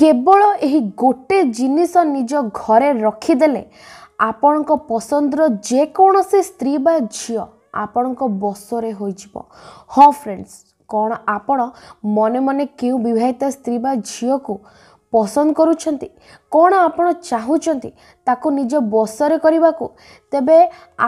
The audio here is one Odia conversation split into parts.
କେବଳ ଏହି ଗୋଟେ ଜିନିଷ ନିଜ ଘରେ ରଖିଦେଲେ ଆପଣଙ୍କ ପସନ୍ଦର ଯେକୌଣସି ସ୍ତ୍ରୀ ବା ଝିଅ ଆପଣଙ୍କ ବସରେ ହୋଇଯିବ ହଁ ଫ୍ରେଣ୍ଡସ୍ କ'ଣ ଆପଣ ମନେ ମନେ କେଉଁ ବିବାହିତା ସ୍ତ୍ରୀ ବା ଝିଅକୁ ପସନ୍ଦ କରୁଛନ୍ତି କ'ଣ ଆପଣ ଚାହୁଁଛନ୍ତି ତାକୁ ନିଜ ବସରେ କରିବାକୁ ତେବେ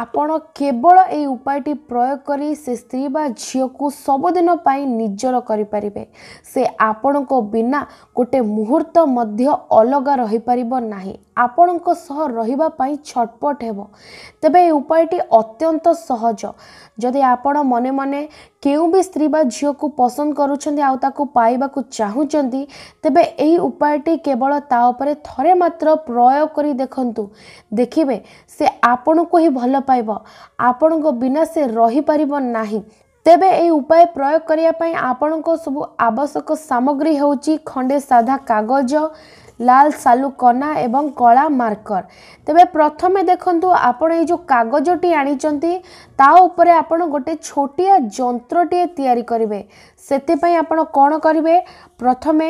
ଆପଣ କେବଳ ଏଇ ଉପାୟଟି ପ୍ରୟୋଗ କରି ସେ ସ୍ତ୍ରୀ ବା ଝିଅକୁ ସବୁଦିନ ପାଇଁ ନିଜର କରିପାରିବେ ସେ ଆପଣଙ୍କ ବିନା ଗୋଟେ ମୁହୂର୍ତ୍ତ ମଧ୍ୟ ଅଲଗା ରହିପାରିବ ନାହିଁ ଆପଣଙ୍କ ସହ ରହିବା ପାଇଁ ଛଟପଟ ହେବ ତେବେ ଏ ଉପାୟଟି ଅତ୍ୟନ୍ତ ସହଜ ଯଦି ଆପଣ ମନେ ମନେ କେଉଁ ବି ସ୍ତ୍ରୀ ବା ଝିଅକୁ ପସନ୍ଦ କରୁଛନ୍ତି ଆଉ ତାକୁ ପାଇବାକୁ ଚାହୁଁଛନ୍ତି ତେବେ ଏହି ଉପାୟ ଉପାୟଟି କେବଳ ତା ଉପରେ ଥରେ ମାତ୍ର ପ୍ରୟୋଗ କରି ଦେଖନ୍ତୁ ଦେଖିବେ ସେ ଆପଣଙ୍କୁ ହିଁ ଭଲ ପାଇବ ଆପଣଙ୍କ ବିନା ସେ ରହିପାରିବ ନାହିଁ ତେବେ ଏହି ଉପାୟ ପ୍ରୟୋଗ କରିବା ପାଇଁ ଆପଣଙ୍କ ସବୁ ଆବଶ୍ୟକ ସାମଗ୍ରୀ ହେଉଛି ଖଣ୍ଡେ ସାଧା କାଗଜ লাল সালুকনা এবং কলা মার্কর তবে প্রথমে দেখুন আপনার এই যে কাগজটি আনিছন্তি তা উপরে আপনার গোটে ছোটিয়া যন্ত্রটি তৈরি করবে সেতিপাই আপনার কণ করবে প্রথমে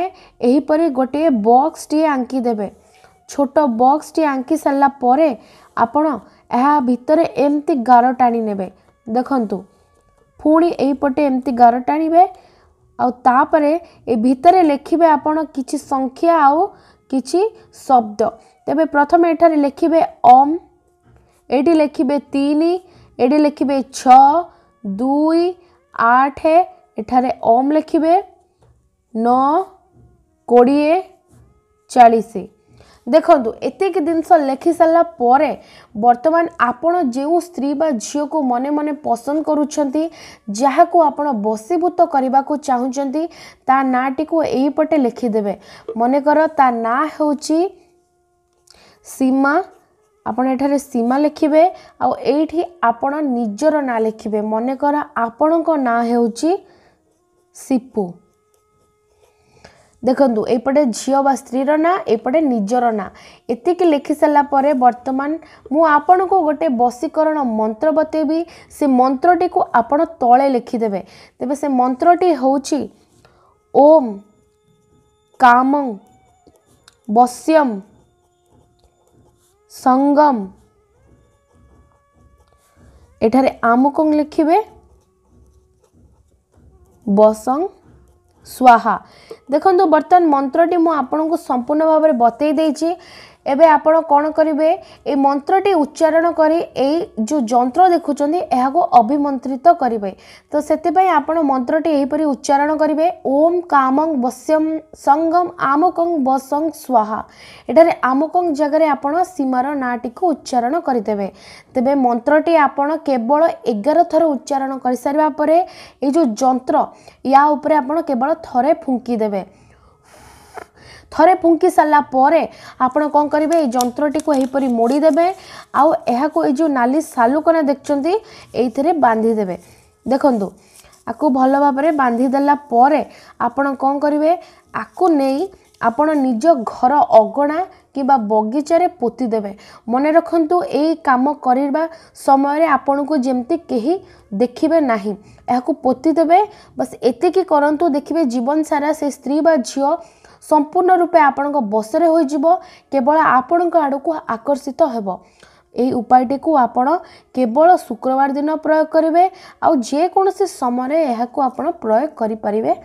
এইপরি গোটিয়ে বক্সটি আঙ্কি দেবে ছোট বক্সটি আঙ্কি সারা পরে আপনার ଏହା ଭିତରେ ଏମିତି ଗାର ଟାଣି ନେବେ ଦେଖନ୍ତୁ ପୁଣି ଏଇପଟେ ଏମିତି ଗାର ଟାଣିବେ ଆଉ ତାପରେ ଏ ଭିତରେ ଲେଖିବେ ଆପଣ କିଛି ସଂଖ୍ୟା କିଛି ଶବ୍ଦ ତେବେ ପ୍ରଥମେ ଏଠାରେ ଲେଖିବେ ଅମ୍ ଏଇଠି ଲେଖିବେ ତିନି ଏଇଠି ଲେଖିବେ ଛଅ ଦୁଇ ଆଠ ଏଠାରେ ଅମ୍ ଲେଖିବେ ନଅ କୋଡ଼ିଏ ଚାଳିଶ ଦେଖନ୍ତୁ ଏତିକି ଜିନିଷ ଲେଖିସାରିଲା ପରେ ବର୍ତ୍ତମାନ ଆପଣ ଯେଉଁ ସ୍ତ୍ରୀ ବା ଝିଅକୁ ମନେ ମନେ ପସନ୍ଦ କରୁଛନ୍ତି ଯାହାକୁ ଆପଣ ବସିଭୂତ କରିବାକୁ ଚାହୁଁଛନ୍ତି ତା ନାଁଟିକୁ ଏଇପଟେ ଲେଖିଦେବେ ମନେକର ତା ନାଁ ହେଉଛି ସୀମା ଆପଣ ଏଠାରେ ସୀମା ଲେଖିବେ ଆଉ ଏଇଠି ଆପଣ ନିଜର ନାଁ ଲେଖିବେ ମନେକର ଆପଣଙ୍କ ନାଁ ହେଉଛି ସିପୁ ଦେଖନ୍ତୁ ଏଇପଟେ ଝିଅ ବା ସ୍ତ୍ରୀର ନାଁ ଏପଟେ ନିଜର ନାଁ ଏତିକି ଲେଖିସାରିଲା ପରେ ବର୍ତ୍ତମାନ ମୁଁ ଆପଣଙ୍କୁ ଗୋଟେ ବଶୀକରଣ ମନ୍ତ୍ର ବତେଇବି ସେ ମନ୍ତ୍ରଟିକୁ ଆପଣ ତଳେ ଲେଖିଦେବେ ତେବେ ସେ ମନ୍ତ୍ରଟି ହେଉଛି ଓମ୍ କାମ ବଶ୍ୟମ ସଙ୍ଗମ ଏଠାରେ ଆମକୁ ଲେଖିବେ ବସଙ୍ଗ ସ୍ୱାହା ଦେଖନ୍ତୁ ବର୍ତ୍ତମାନ ମନ୍ତ୍ରଟି ମୁଁ ଆପଣଙ୍କୁ ସମ୍ପୂର୍ଣ୍ଣ ଭାବରେ ବତେଇ ଦେଇଛି ଏବେ ଆପଣ କ'ଣ କରିବେ ଏ ମନ୍ତ୍ରଟି ଉଚ୍ଚାରଣ କରି ଏଇ ଯେଉଁ ଯନ୍ତ୍ର ଦେଖୁଛନ୍ତି ଏହାକୁ ଅଭିମନ୍ତ୍ରିତ କରିବେ ତ ସେଥିପାଇଁ ଆପଣ ମନ୍ତ୍ରଟି ଏହିପରି ଉଚ୍ଚାରଣ କରିବେ ଓମ୍ କାମଂ ବସ୍ୟମ୍ ସଙ୍ଗମ୍ ଆମକଂ ବସଂ ସ୍ୱାହା ଏଠାରେ ଆମକଂ ଜାଗାରେ ଆପଣ ସୀମାର ନାଁଟିକୁ ଉଚ୍ଚାରଣ କରିଦେବେ ତେବେ ମନ୍ତ୍ରଟି ଆପଣ କେବଳ ଏଗାର ଥର ଉଚ୍ଚାରଣ କରିସାରିବା ପରେ ଏଇ ଯେଉଁ ଯନ୍ତ୍ର ୟା ଉପରେ ଆପଣ କେବଳ ଥରେ ଫୁଙ୍କିଦେବେ ଥରେ ଫୁଙ୍କି ସାରିଲା ପରେ ଆପଣ କ'ଣ କରିବେ ଏଇ ଯନ୍ତ୍ରଟିକୁ ଏହିପରି ମୋଡ଼ିଦେବେ ଆଉ ଏହାକୁ ଏଇ ଯେଉଁ ନାଲି ସାଲୁକନା ଦେଖୁଛନ୍ତି ଏଇଥିରେ ବାନ୍ଧିଦେବେ ଦେଖନ୍ତୁ ଆକୁ ଭଲ ଭାବରେ ବାନ୍ଧିଦେଲା ପରେ ଆପଣ କ'ଣ କରିବେ ଆକୁ ନେଇ ଆପଣ ନିଜ ଘର ଅଗଣା କିମ୍ବା ବଗିଚାରେ ପୋତିଦେବେ ମନେ ରଖନ୍ତୁ ଏଇ କାମ କରିବା ସମୟରେ ଆପଣଙ୍କୁ ଯେମିତି କେହି ଦେଖିବେ ନାହିଁ ଏହାକୁ ପୋତିଦେବେ ବାସ୍ ଏତିକି କରନ୍ତୁ ଦେଖିବେ ଜୀବନ ସାରା ସେ ସ୍ତ୍ରୀ ବା ଝିଅ ସମ୍ପୂର୍ଣ୍ଣ ରୂପେ ଆପଣଙ୍କ ବସରେ ହୋଇଯିବ କେବଳ ଆପଣଙ୍କ ଆଡ଼କୁ ଆକର୍ଷିତ ହେବ ଏହି ଉପାୟଟିକୁ ଆପଣ କେବଳ ଶୁକ୍ରବାର ଦିନ ପ୍ରୟୋଗ କରିବେ ଆଉ ଯେକୌଣସି ସମୟରେ ଏହାକୁ ଆପଣ ପ୍ରୟୋଗ କରିପାରିବେ